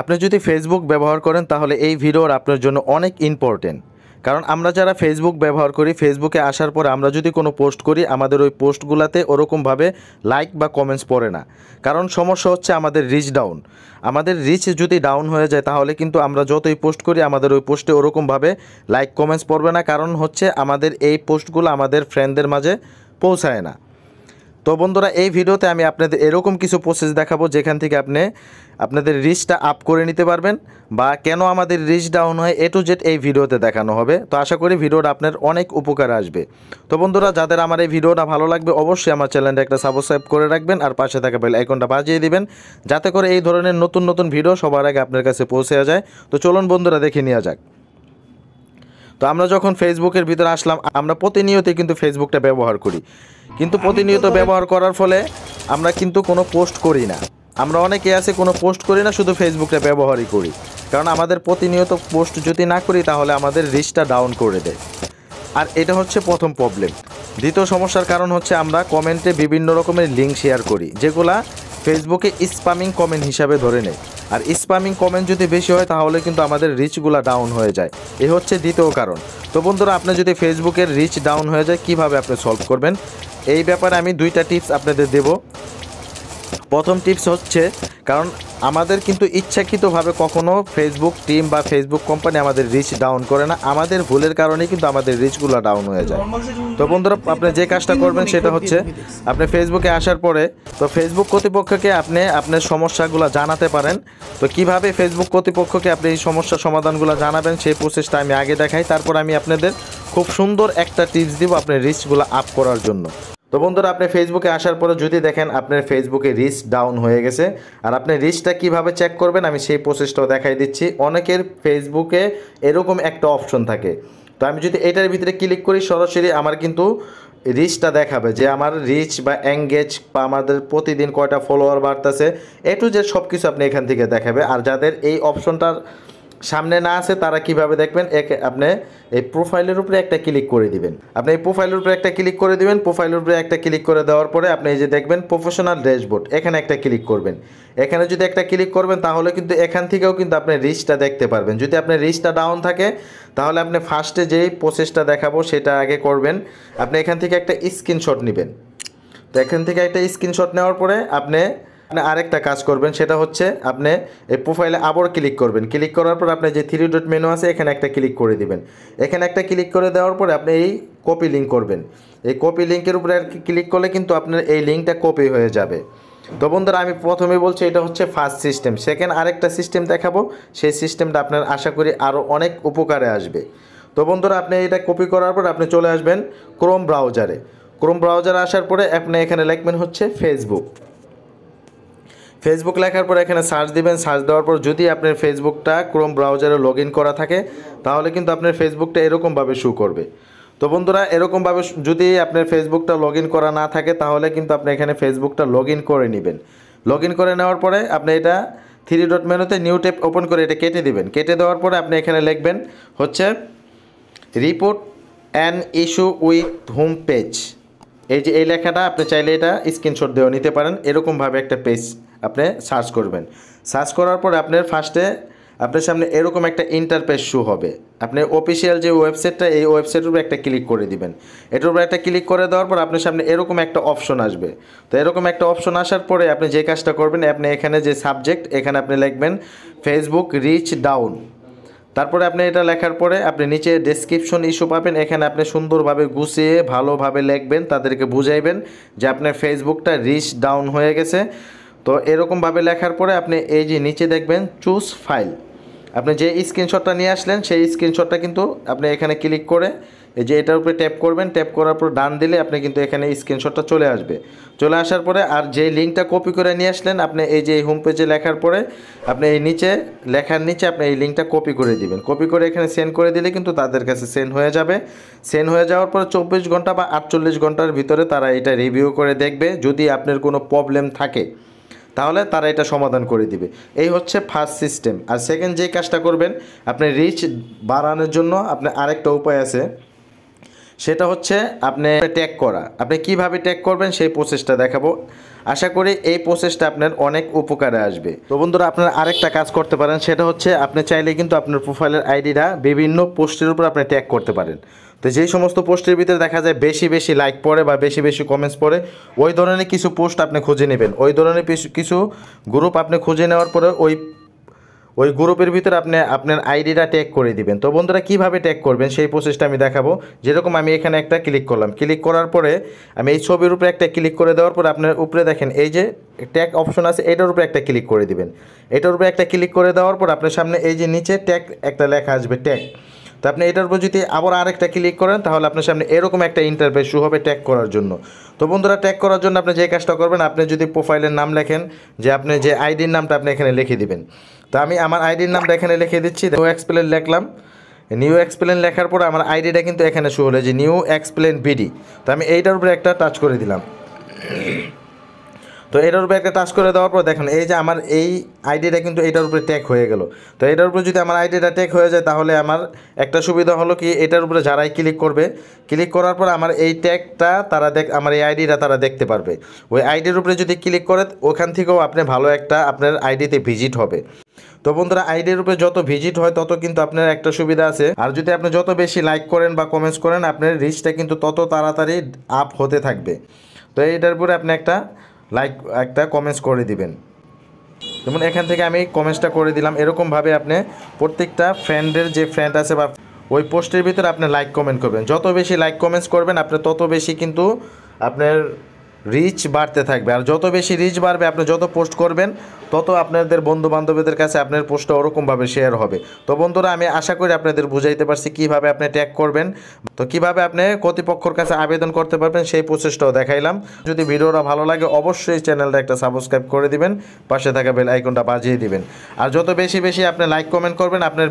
আপনি যদি ফেসবুক ব্যবহার করেন তাহলে এই ভিডিওর আপনার জন্য অনেক ইম্পর্টেন্ট কারণ আমরা যারা ফেসবুক ব্যবহার করি ফেসবুকে আসার পর আমরা যদি কোনো পোস্ট করি আমাদের ওই পোস্টগুলোতে ওরকমভাবে লাইক বা কমেন্টস পড়ে না কারণ সমস্যা হচ্ছে আমাদের রিচ ডাউন আমাদের রিচ যদি ডাউন হয়ে যায় তাহলে কিন্তু আমরা যতই পোস্ট করি আমাদের ওই পোস্টে ওরকমভাবে লাইক কমেন্টস পড়বে না কারণ হচ্ছে আমাদের এই পোস্টগুলো আমাদের ফ্রেন্ডদের মাঝে পৌঁছায় না তো বন্ধুরা এই ভিডিওতে আমি আপনাদের এরকম কিছু প্রসেস দেখাবো যেখান থেকে আপনি আপনাদের রিচটা আপ করে নিতে পারবেন বা কেন আমাদের রিচ ডাউন হয় এ টু জেড এই ভিডিওতে দেখানো হবে তো আশা করি ভিডিওটা আপনার অনেক উপকার আসবে তো বন্ধুরা যাদের আমার এই ভিডিওটা ভালো লাগবে অবশ্যই আমার চ্যানেলটা একটা সাবস্ক্রাইব করে রাখবেন আর পাশে থাকা বেল আইকনটা বাজিয়ে দিবেন যাতে করে এই ধরনের নতুন নতুন ভিডিও সবার আগে আপনার কাছে পৌঁছে যায় তো চলুন বন্ধুরা দেখে নেওয়া যাক তো আমরা যখন ফেসবুকের ভিতরে আসলাম আমরা প্রতিনিয়তই কিন্তু ফেসবুকটা ব্যবহার করি কিন্তু প্রতিনিয়ত ব্যবহার করার ফলে আমরা কিন্তু কোনো পোস্ট করি না আমরা অনেকে আছে কোনো পোস্ট করি না শুধু ফেসবুকে ব্যবহারই করি কারণ আমাদের প্রতিনিয়ত পোস্ট যদি না করি তাহলে আমাদের রিচটা ডাউন করে দেয় আর এটা হচ্ছে প্রথম প্রবলেম দ্বিতীয় সমস্যার কারণ হচ্ছে আমরা কমেন্টে বিভিন্ন রকমের লিঙ্ক শেয়ার করি যেগুলা ফেসবুকে স্পামিং কমেন্ট হিসাবে ধরে নেয় আর স্প্যামিং কমেন্ট যদি বেশি হয় তাহলে কিন্তু আমাদের রিচগুলো ডাউন হয়ে যায় এ হচ্ছে দ্বিতীয় কারণ তো বন্ধুরা আপনি যদি ফেসবুকের রিচ ডাউন হয়ে যায় কিভাবে আপনি সলভ করবেন এই ব্যাপারে আমি দুইটা টিপস আপনাদের দেব প্রথম টিপস হচ্ছে কারণ আমাদের কিন্তু ইচ্ছাকৃতভাবে কখনো ফেসবুক টিম বা ফেসবুক কোম্পানি আমাদের রিচ ডাউন করে না আমাদের ভুলের কারণে কিন্তু আমাদের রিচগুলো ডাউন হয়ে যায় তো বন্ধুরা আপনি যে কাজটা করবেন সেটা হচ্ছে আপনি ফেসবুকে আসার পরে তো ফেসবুক কর্তৃপক্ষকে আপনি আপনার সমস্যাগুলো জানাতে পারেন তো কিভাবে ফেসবুক কর্তৃপক্ষকে আপনি এই সমস্যা সমাধানগুলো জানাবেন সেই প্রসেসটা আমি আগে দেখাই তারপর আমি আপনাদের খুব সুন্দর একটা টিপস দিব আপনার রিচগুলো আপ করার জন্য তো বন্ধুরা আপনি ফেসবুকে আসার পরে যদি দেখেন আপনার ফেসবুকে রিচ ডাউন হয়ে গেছে আর আপনি রিচটা কিভাবে চেক করবেন আমি সেই প্রসেসটাও দেখাই দিচ্ছি অনেকের ফেসবুকে এরকম একটা অপশন থাকে তো আমি যদি এটার ভিতরে ক্লিক করি সরাসরি আমার কিন্তু রিচটা দেখাবে যে আমার রিচ বা এঙ্গেজ বা আমাদের প্রতিদিন কয়টা ফলোয়ার বাড়তেছে এ টু জেড সব কিছু আপনি এখান থেকে দেখাবে আর যাদের এই অপশনটার সামনে না আছে তারা কিভাবে দেখবেন এক আপনি এই প্রোফাইলের উপরে একটা ক্লিক করে দিবেন আপনি এই প্রোফাইলের উপরে একটা ক্লিক করে দিবেন প্রোফাইলের উপরে একটা ক্লিক করে দেওয়ার পরে আপনি এই যে দেখবেন প্রফেশনাল ড্যাশবোর্ড এখানে একটা ক্লিক করবেন এখানে যদি একটা ক্লিক করবেন তাহলে কিন্তু এখান থেকেও কিন্তু আপনি রিচটা দেখতে পারবেন যদি আপনি রিচটা ডাউন থাকে তাহলে আপনি ফার্স্টে যেই প্রসেসটা দেখাবো সেটা আগে করবেন আপনি এখান থেকে একটা স্ক্রিনশট নেবেন তো এখান থেকে একটা স্ক্রিনশট নেওয়ার পরে আপনি আপনি আরেকটা কাজ করবেন সেটা হচ্ছে আপনি এই প্রোফাইলে আবার ক্লিক করবেন ক্লিক করার পর আপনি যে থ্রি ডট মেনু আছে এখানে একটা ক্লিক করে দিবেন এখানে একটা ক্লিক করে দেওয়ার পরে আপনি এই কপি লিঙ্ক করবেন এই কপি লিঙ্কের উপরে ক্লিক করলে কিন্তু আপনার এই লিঙ্কটা কপি হয়ে যাবে তো বন্ধুরা আমি প্রথমে বলছি এটা হচ্ছে ফার্স্ট সিস্টেম সেকেন্ড আরেকটা সিস্টেম দেখাবো সেই সিস্টেমটা আপনার আশা করি আরও অনেক উপকারে আসবে তো বন্ধুরা আপনি এটা কপি করার পর আপনি চলে আসবেন ক্রোম ব্রাউজারে ক্রোম ব্রাউজারে আসার পরে আপনি এখানে লিখবেন হচ্ছে ফেসবুক ফেসবুক লেখার পর এখানে সার্চ দিবেন সার্চ দেওয়ার পর যদি আপনার ফেসবুকটা ক্রোম ব্রাউজারে লগ করা থাকে তাহলে কিন্তু আপনার ফেসবুকটা এরকমভাবে শু করবে তো বন্ধুরা এরকমভাবে যদি আপনার ফেসবুকটা লগ করা না থাকে তাহলে কিন্তু আপনি এখানে ফেসবুকটা লগ করে নেবেন লগ করে নেওয়ার পরে আপনি এটা থ্রি ডট মেনুতে নিউ টেপ ওপেন করে এটা কেটে দিবেন কেটে দেওয়ার পরে আপনি এখানে লিখবেন হচ্ছে report an issue with home page এই যে এই লেখাটা আপনি চাইলে এটা স্ক্রিনশট দিয়েও নিতে পারেন এরকমভাবে একটা পেজ আপনি সার্চ করবেন সার্চ করার পর আপনার ফার্স্টে আপনার সামনে এরকম একটা ইন্টারপেস শু হবে আপনি অফিসিয়াল যে ওয়েবসাইটটা এই ওয়েবসাইটের উপরে একটা ক্লিক করে দিবেন এটার উপরে একটা ক্লিক করে দেওয়ার পর আপনার সামনে এরকম একটা অপশন আসবে তো এরকম একটা অপশন আসার পরে আপনি যে কাজটা করবেন আপনি এখানে যে সাবজেক্ট এখানে আপনি লিখবেন ফেসবুক রিচ ডাউন তারপরে আপনি এটা লেখার পরে আপনি নিচে ডেসক্রিপশন ইস্যু পাবেন এখানে আপনি সুন্দরভাবে গুছিয়ে ভালোভাবে লিখবেন তাদেরকে বুঝাইবেন যে আপনার ফেসবুকটা রিচ ডাউন হয়ে গেছে তো এরকমভাবে লেখার পরে আপনি এই যে নিচে দেখবেন চুজ ফাইল আপনি যে স্ক্রিনশটটা নিয়ে আসলেন সেই স্ক্রিনশটটা কিন্তু আপনি এখানে ক্লিক করে এই যে এটার উপরে ট্যাপ করবেন ট্যাপ করার পর ডান দিলে আপনি কিন্তু এখানে স্ক্রিনশটটা চলে আসবে চলে আসার পরে আর যে লিঙ্কটা কপি করে নিয়ে আসলেন আপনি এই যে হোম পেজে লেখার পরে আপনি এই নিচে লেখার নিচে আপনি এই লিঙ্কটা কপি করে দিবেন কপি করে এখানে সেন্ড করে দিলে কিন্তু তাদের কাছে সেন্ড হয়ে যাবে সেন্ড হয়ে যাওয়ার পরে চব্বিশ ঘন্টা বা আটচল্লিশ ঘন্টার ভিতরে তারা এটা রিভিউ করে দেখবে যদি আপনার কোনো প্রবলেম থাকে তাহলে তারা এটা সমাধান করে দিবে এই হচ্ছে ফার্স্ট সিস্টেম আর সেকেন্ড যে কাজটা করবেন আপনি রিচ বাড়ানোর জন্য আপনার আরেকটা উপায় আছে সেটা হচ্ছে আপনি ট্যাগ করা আপনি কিভাবে ট্যাগ করবেন সেই প্রসেসটা দেখাবো আশা করি এই প্রসেসটা আপনার অনেক উপকারে আসবে তো বন্ধুরা আপনার আরেকটা কাজ করতে পারেন সেটা হচ্ছে আপনি চাইলে কিন্তু আপনার প্রোফাইলের আইডিটা বিভিন্ন পোস্টের উপর আপনি ট্যাগ করতে পারেন তো যেই সমস্ত পোস্টের ভিতরে দেখা যায় বেশি বেশি লাইক পড়ে বা বেশি বেশি কমেন্টস পড়ে ওই ধরনের কিছু পোস্ট আপনি খুঁজে নেবেন ওই ধরনের কিছু গ্রুপ আপনি খুঁজে নেওয়ার পরে ওই ওই গ্রুপের ভিতরে আপনি আপনার আইডিটা ট্যাগ করে দিবেন তো বন্ধুরা কিভাবে ট্যাগ করবেন সেই প্রসেসটা আমি দেখাবো যেরকম আমি এখানে একটা ক্লিক করলাম ক্লিক করার পরে আমি এই ছবির উপরে একটা ক্লিক করে দেওয়ার পরে আপনার উপরে দেখেন এই যে ট্যাগ অপশন আছে এটার উপরে একটা ক্লিক করে দিবেন এটার উপরে একটা ক্লিক করে দেওয়ার পর আপনার সামনে এই যে নিচে ট্যাগ একটা লেখা আসবে ট্যাগ তো আপনি এটার উপর যদি আবার আরেকটা ক্লিক করেন তাহলে আপনার সামনে এরকম একটা ইন্টারভিউ শু হবে ট্যাগ করার জন্য তো বন্ধুরা ট্যাগ করার জন্য আপনি যে কাজটা করবেন আপনি যদি প্রোফাইলের নাম লেখেন যে আপনি যে আইডির নামটা আপনি এখানে লিখে দিবেন তো আমি আমার আইডির নামটা এখানে লিখে দিচ্ছি নিউ এক্সপ্লেন লিখলাম নিউ এক্সপ্লেন লেখার পর আমার আইডিটা কিন্তু এখানে শুরু হলো যে নিউ এক্সপ্লেন বিডি তো আমি এইটার উপরে একটা টাচ করে দিলাম তো এটার উপরে একটা টাচ করে দেওয়ার পর দেখেন এই যে আমার এই আইডিটা কিন্তু এটার উপরে ট্যাগ হয়ে গেল তো এটার উপরে যদি আমার আইডিটা ট্যাগ হয়ে যায় তাহলে আমার একটা সুবিধা হলো কি এটার উপরে যারাই ক্লিক করবে ক্লিক করার পর আমার এই ট্যাগটা তারা দেখ আমার এই আইডিটা তারা দেখতে পারবে ওই আইডির উপরে যদি ক্লিক করে ওখান থেকেও আপনি ভালো একটা আপনার আইডিতে ভিজিট হবে তো বন্ধুরা আইডির উপরে যত ভিজিট হয় তত কিন্তু আপনার একটা সুবিধা আছে আর যদি আপনি যত বেশি লাইক করেন বা কমেন্টস করেন আপনার রিচটা কিন্তু তত তাড়াতাড়ি আপ হতে থাকবে তো এইটার উপরে আপনি একটা লাইক একটা কমেন্টস করে দিবেন যেমন এখান থেকে আমি কমেন্টসটা করে দিলাম এরকমভাবে আপনি প্রত্যেকটা ফ্রেন্ডের যে ফ্রেন্ড আছে বা ওই পোস্টের ভিতরে আপনি লাইক কমেন্ট করবেন যত বেশি লাইক কমেন্টস করবেন আপনি তত বেশি কিন্তু আপনার রিচ বাড়তে থাকবে আর যত বেশি রিচ বাড়বে আপনি যত পোস্ট করবেন তত আপনাদের বন্ধু বান্ধবীদের কাছে আপনার পোস্টটা ওরকমভাবে শেয়ার হবে তো বন্ধুরা আমি আশা করি আপনাদের বুঝাইতে পারছি কিভাবে আপনি ট্যাগ করবেন তো কিভাবে আপনি কর্তৃপক্ষর কাছে আবেদন করতে পারবেন সেই প্রসেসটাও দেখাইলাম যদি ভিডিওটা ভালো লাগে অবশ্যই চ্যানেলটা একটা সাবস্ক্রাইব করে দিবেন পাশে থাকা বেল আইকনটা বাজিয়ে দিবেন আর যত বেশি বেশি আপনি লাইক কমেন্ট করবেন আপনার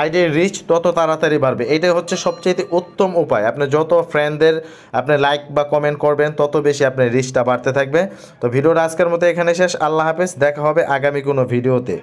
আইডির রিচ তত তাড়াতাড়ি বাড়বে এটা হচ্ছে সবচেয়ে উত্তম উপায় আপনি যত ফ্রেন্ডদের আপনি লাইক বা কমেন্ট করবেন তত বেশি আপনার রিচটা বাড়তে থাকবে তো ভিডিওটা আজকের মতো এখানে শেষ আল্লাহ হাফেজ দেখা হবে আগামী কোনো ভিডিওতে